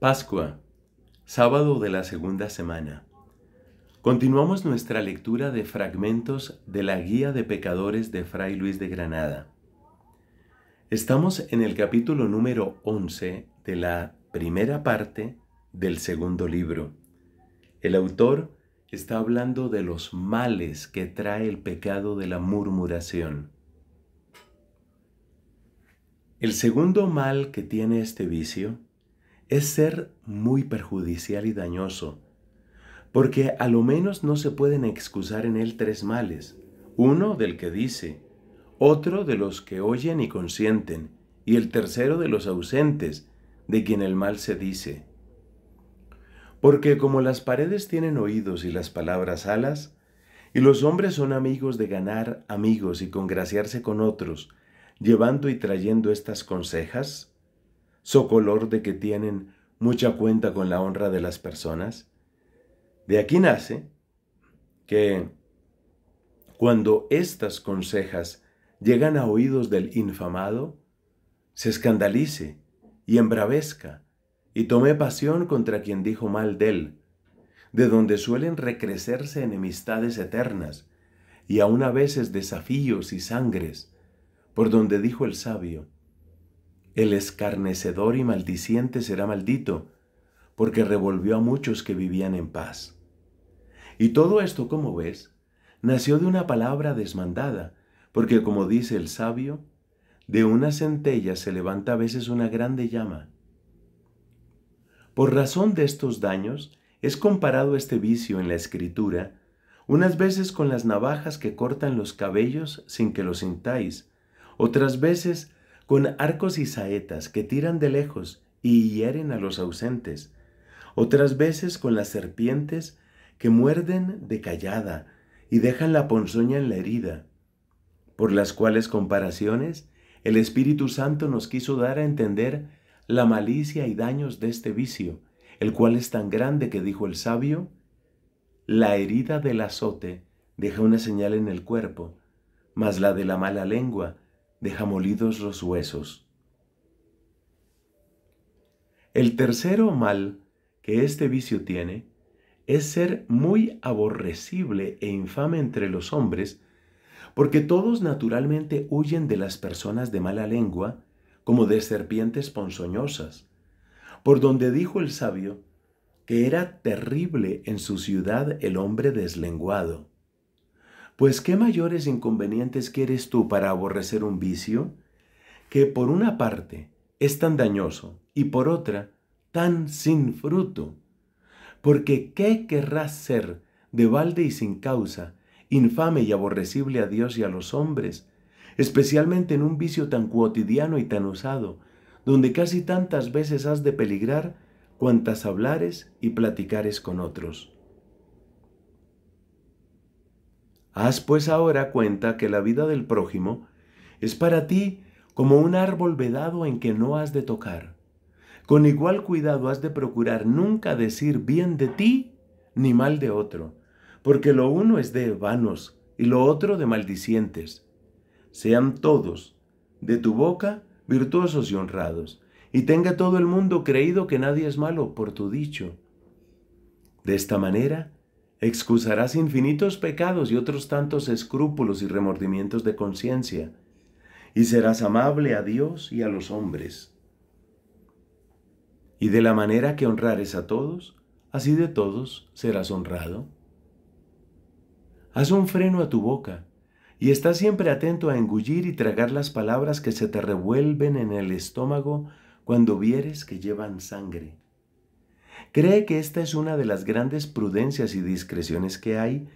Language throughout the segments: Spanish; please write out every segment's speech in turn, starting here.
Pascua, sábado de la segunda semana. Continuamos nuestra lectura de fragmentos de la Guía de Pecadores de Fray Luis de Granada. Estamos en el capítulo número 11 de la primera parte del segundo libro. El autor está hablando de los males que trae el pecado de la murmuración. El segundo mal que tiene este vicio es ser muy perjudicial y dañoso, porque a lo menos no se pueden excusar en él tres males, uno del que dice, otro de los que oyen y consienten, y el tercero de los ausentes, de quien el mal se dice. Porque como las paredes tienen oídos y las palabras alas, y los hombres son amigos de ganar amigos y congraciarse con otros, llevando y trayendo estas consejas, so color de que tienen mucha cuenta con la honra de las personas. De aquí nace que cuando estas consejas llegan a oídos del infamado, se escandalice y embravezca y tome pasión contra quien dijo mal de él, de donde suelen recrecerse enemistades eternas y aún a veces desafíos y sangres, por donde dijo el sabio, el escarnecedor y maldiciente será maldito, porque revolvió a muchos que vivían en paz. Y todo esto, como ves, nació de una palabra desmandada, porque como dice el sabio, de una centella se levanta a veces una grande llama. Por razón de estos daños, es comparado este vicio en la escritura, unas veces con las navajas que cortan los cabellos sin que los sintáis, otras veces con arcos y saetas que tiran de lejos y hieren a los ausentes, otras veces con las serpientes que muerden de callada y dejan la ponzoña en la herida, por las cuales comparaciones el Espíritu Santo nos quiso dar a entender la malicia y daños de este vicio, el cual es tan grande que dijo el sabio, la herida del azote deja una señal en el cuerpo, mas la de la mala lengua deja molidos los huesos. El tercero mal que este vicio tiene es ser muy aborrecible e infame entre los hombres, porque todos naturalmente huyen de las personas de mala lengua como de serpientes ponzoñosas, por donde dijo el sabio que era terrible en su ciudad el hombre deslenguado. Pues qué mayores inconvenientes quieres tú para aborrecer un vicio que por una parte es tan dañoso y por otra tan sin fruto. Porque ¿qué querrás ser de balde y sin causa, infame y aborrecible a Dios y a los hombres, especialmente en un vicio tan cotidiano y tan usado, donde casi tantas veces has de peligrar cuantas hablares y platicares con otros? Haz pues ahora cuenta que la vida del prójimo es para ti como un árbol vedado en que no has de tocar. Con igual cuidado has de procurar nunca decir bien de ti ni mal de otro, porque lo uno es de vanos y lo otro de maldicientes. Sean todos de tu boca virtuosos y honrados, y tenga todo el mundo creído que nadie es malo por tu dicho. De esta manera, Excusarás infinitos pecados y otros tantos escrúpulos y remordimientos de conciencia, y serás amable a Dios y a los hombres. Y de la manera que honrares a todos, así de todos serás honrado. Haz un freno a tu boca, y está siempre atento a engullir y tragar las palabras que se te revuelven en el estómago cuando vieres que llevan sangre cree que esta es una de las grandes prudencias y discreciones que hay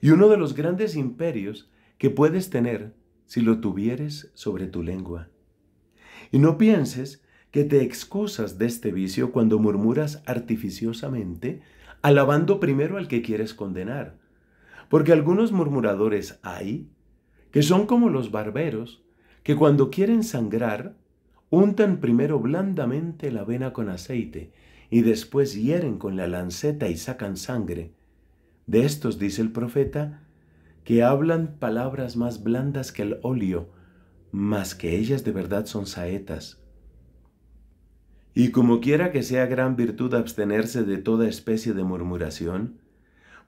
y uno de los grandes imperios que puedes tener si lo tuvieres sobre tu lengua. Y no pienses que te excusas de este vicio cuando murmuras artificiosamente, alabando primero al que quieres condenar. Porque algunos murmuradores hay que son como los barberos, que cuando quieren sangrar, untan primero blandamente la vena con aceite y después hieren con la lanceta y sacan sangre. De estos dice el profeta, que hablan palabras más blandas que el óleo, mas que ellas de verdad son saetas. Y como quiera que sea gran virtud abstenerse de toda especie de murmuración,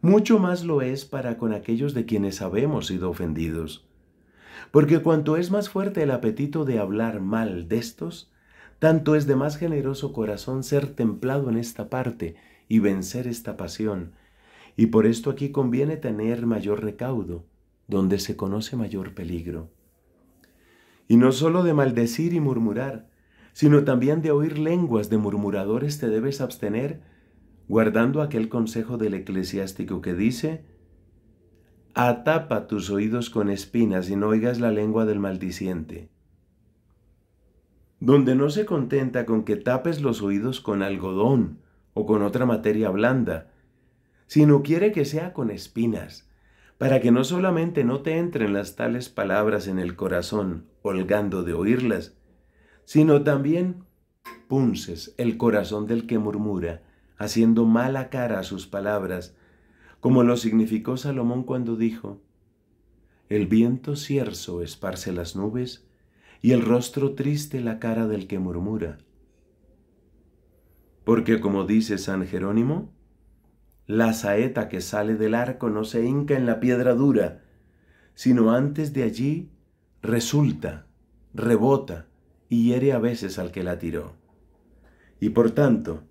mucho más lo es para con aquellos de quienes habemos sido ofendidos. Porque cuanto es más fuerte el apetito de hablar mal de estos, tanto es de más generoso corazón ser templado en esta parte y vencer esta pasión. Y por esto aquí conviene tener mayor recaudo, donde se conoce mayor peligro. Y no sólo de maldecir y murmurar, sino también de oír lenguas de murmuradores te debes abstener, guardando aquel consejo del eclesiástico que dice, Atapa tus oídos con espinas y no oigas la lengua del maldiciente donde no se contenta con que tapes los oídos con algodón o con otra materia blanda, sino quiere que sea con espinas, para que no solamente no te entren las tales palabras en el corazón, holgando de oírlas, sino también punces el corazón del que murmura, haciendo mala cara a sus palabras, como lo significó Salomón cuando dijo, El viento cierzo esparce las nubes, y el rostro triste la cara del que murmura. Porque como dice San Jerónimo, la saeta que sale del arco no se hinca en la piedra dura, sino antes de allí resulta, rebota y hiere a veces al que la tiró. Y por tanto,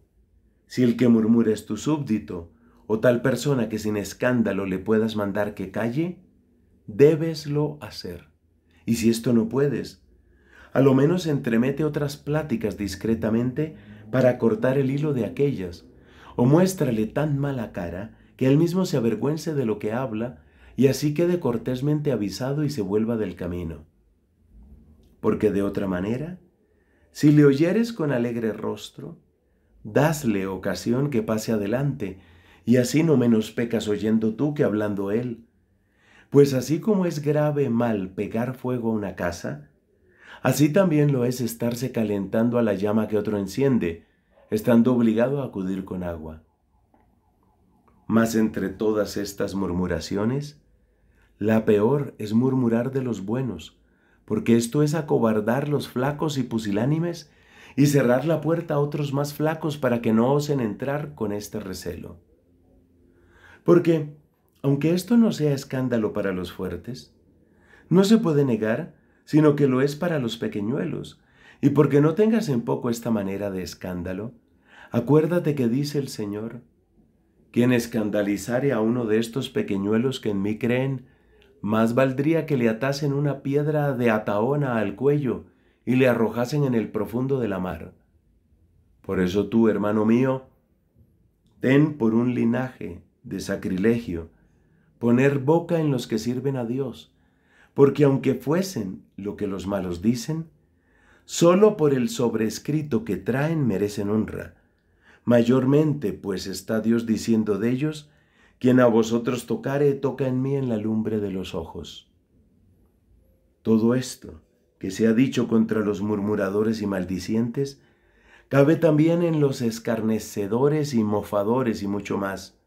si el que murmura es tu súbdito, o tal persona que sin escándalo le puedas mandar que calle, debeslo hacer. Y si esto no puedes, a lo menos entremete otras pláticas discretamente para cortar el hilo de aquellas, o muéstrale tan mala cara que él mismo se avergüence de lo que habla y así quede cortésmente avisado y se vuelva del camino. Porque de otra manera, si le oyeres con alegre rostro, dasle ocasión que pase adelante, y así no menos pecas oyendo tú que hablando él. Pues así como es grave mal pegar fuego a una casa, Así también lo es estarse calentando a la llama que otro enciende, estando obligado a acudir con agua. Mas entre todas estas murmuraciones, la peor es murmurar de los buenos, porque esto es acobardar los flacos y pusilánimes y cerrar la puerta a otros más flacos para que no osen entrar con este recelo. Porque, aunque esto no sea escándalo para los fuertes, no se puede negar sino que lo es para los pequeñuelos. Y porque no tengas en poco esta manera de escándalo, acuérdate que dice el Señor, quien escandalizare a uno de estos pequeñuelos que en mí creen, más valdría que le atasen una piedra de ataona al cuello y le arrojasen en el profundo de la mar. Por eso tú, hermano mío, ten por un linaje de sacrilegio, poner boca en los que sirven a Dios, porque aunque fuesen lo que los malos dicen, solo por el sobrescrito que traen merecen honra, mayormente pues está Dios diciendo de ellos, quien a vosotros tocare, toca en mí en la lumbre de los ojos. Todo esto que se ha dicho contra los murmuradores y maldicientes, cabe también en los escarnecedores y mofadores y mucho más.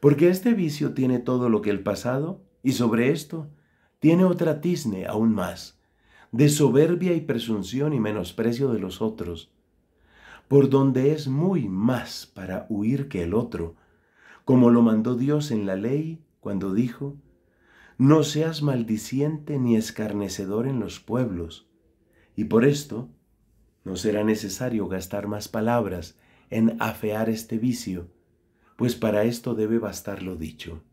Porque este vicio tiene todo lo que el pasado, y sobre esto tiene otra tisne aún más, de soberbia y presunción y menosprecio de los otros, por donde es muy más para huir que el otro, como lo mandó Dios en la ley cuando dijo, no seas maldiciente ni escarnecedor en los pueblos, y por esto no será necesario gastar más palabras en afear este vicio, pues para esto debe bastar lo dicho.